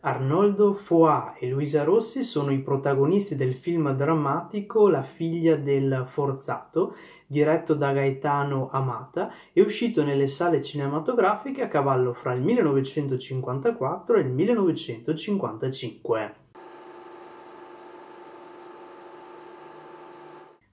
Arnoldo Foà e Luisa Rossi sono i protagonisti del film drammatico La figlia del forzato, diretto da Gaetano Amata e uscito nelle sale cinematografiche a cavallo fra il 1954 e il 1955.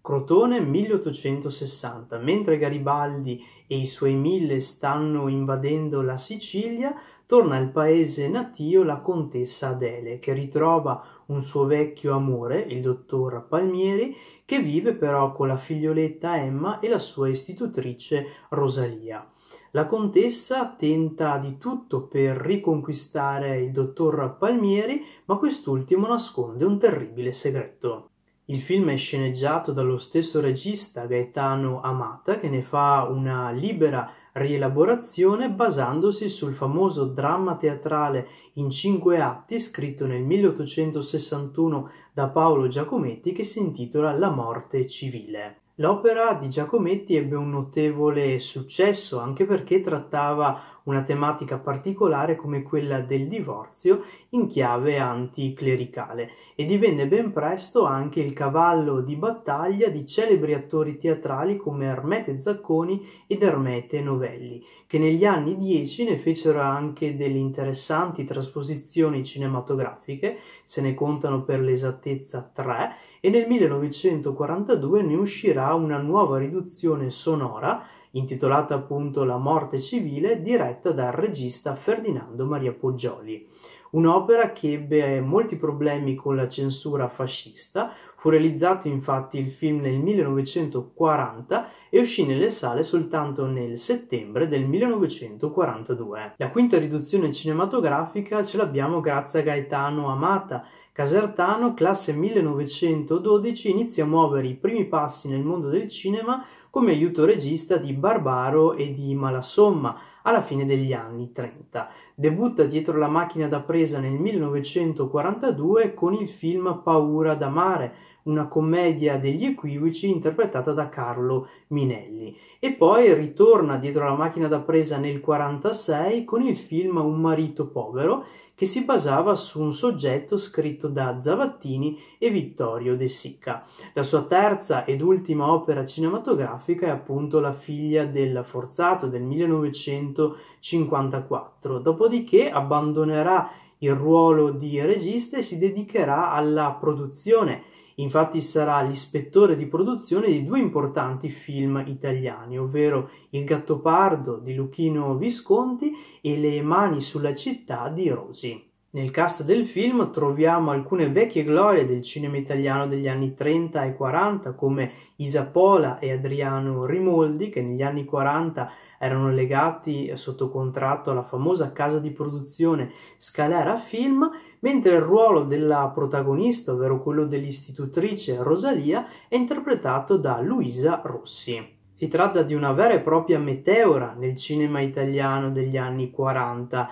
Crotone 1860, mentre Garibaldi e i suoi mille stanno invadendo la Sicilia, torna al paese natio la contessa Adele, che ritrova un suo vecchio amore, il dottor Palmieri, che vive però con la figlioletta Emma e la sua istitutrice Rosalia. La contessa tenta di tutto per riconquistare il dottor Palmieri, ma quest'ultimo nasconde un terribile segreto. Il film è sceneggiato dallo stesso regista Gaetano Amata che ne fa una libera rielaborazione basandosi sul famoso dramma teatrale in cinque atti scritto nel 1861 da Paolo Giacometti che si intitola La morte civile. L'opera di Giacometti ebbe un notevole successo anche perché trattava una tematica particolare come quella del divorzio in chiave anticlericale e divenne ben presto anche il cavallo di battaglia di celebri attori teatrali come Ermete Zacconi ed Ermete Novelli, che negli anni dieci ne fecero anche delle interessanti trasposizioni cinematografiche, se ne contano per l'esattezza tre, e nel 1942 ne uscirà uscirà una nuova riduzione sonora intitolata appunto La morte civile diretta dal regista Ferdinando Maria Poggioli. Un'opera che ebbe molti problemi con la censura fascista, fu realizzato infatti il film nel 1940 e uscì nelle sale soltanto nel settembre del 1942. La quinta riduzione cinematografica ce l'abbiamo grazie a Gaetano Amata, Casertano, classe 1912, inizia a muovere i primi passi nel mondo del cinema come aiuto regista di Barbaro e di Malasomma alla fine degli anni 30. Debutta dietro la macchina da presa nel 1942 con il film Paura da mare, una commedia degli equivoci interpretata da Carlo Minelli. E poi ritorna dietro la macchina da presa nel 1946 con il film Un marito povero, che si basava su un soggetto scritto da Zavattini e Vittorio De Sica. La sua terza ed ultima opera cinematografica cinematografica è appunto la figlia del Forzato del 1954, dopodiché abbandonerà il ruolo di regista e si dedicherà alla produzione. Infatti sarà l'ispettore di produzione di due importanti film italiani, ovvero Il Gattopardo di Luchino Visconti e Le mani sulla città di Rosi. Nel cast del film troviamo alcune vecchie glorie del cinema italiano degli anni 30 e 40 come Isapola e Adriano Rimoldi che negli anni 40 erano legati sotto contratto alla famosa casa di produzione Scalera Film, mentre il ruolo della protagonista, ovvero quello dell'istitutrice Rosalia, è interpretato da Luisa Rossi. Si tratta di una vera e propria meteora nel cinema italiano degli anni 40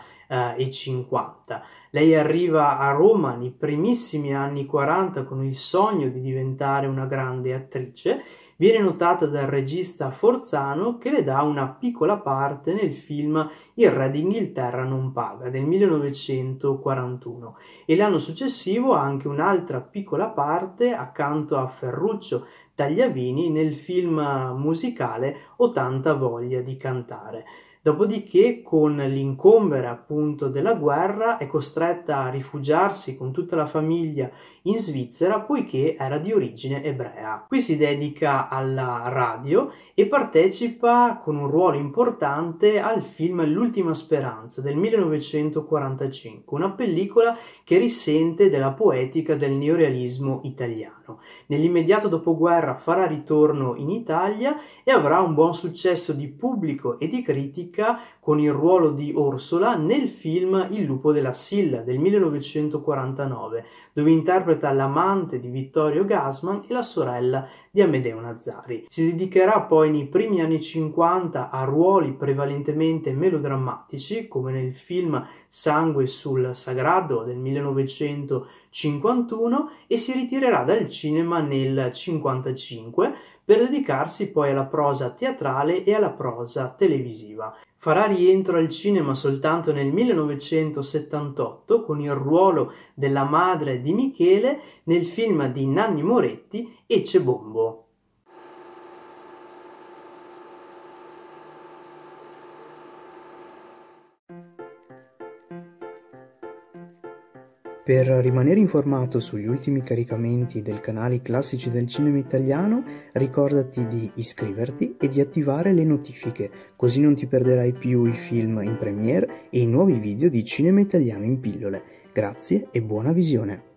e eh, 50. Lei arriva a Roma nei primissimi anni 40 con il sogno di diventare una grande attrice, viene notata dal regista Forzano che le dà una piccola parte nel film Il re d'Inghilterra non paga del 1941 e l'anno successivo anche un'altra piccola parte accanto a Ferruccio Tagliavini nel film musicale tanta voglia di cantare. Dopodiché, con l'incombere appunto della guerra, è costretta a rifugiarsi con tutta la famiglia in Svizzera poiché era di origine ebrea. Qui si dedica alla radio e partecipa con un ruolo importante al film L'ultima speranza del 1945, una pellicola che risente della poetica del neorealismo italiano. Bianco. Nell'immediato dopoguerra farà ritorno in Italia e avrà un buon successo di pubblico e di critica con il ruolo di Orsola nel film Il lupo della Silla del 1949, dove interpreta l'amante di Vittorio Gassman e la sorella di Amedeo Nazari. Si dedicherà poi nei primi anni 50 a ruoli prevalentemente melodrammatici, come nel film Sangue sul Sagrado del 1951, e si ritirerà dal cinema cinema nel 1955 per dedicarsi poi alla prosa teatrale e alla prosa televisiva. Farà rientro al cinema soltanto nel 1978 con il ruolo della madre di Michele nel film di Nanni Moretti Ecce Bombo. Per rimanere informato sugli ultimi caricamenti del canale Classici del Cinema Italiano, ricordati di iscriverti e di attivare le notifiche, così non ti perderai più i film in premiere e i nuovi video di Cinema Italiano in pillole. Grazie e buona visione!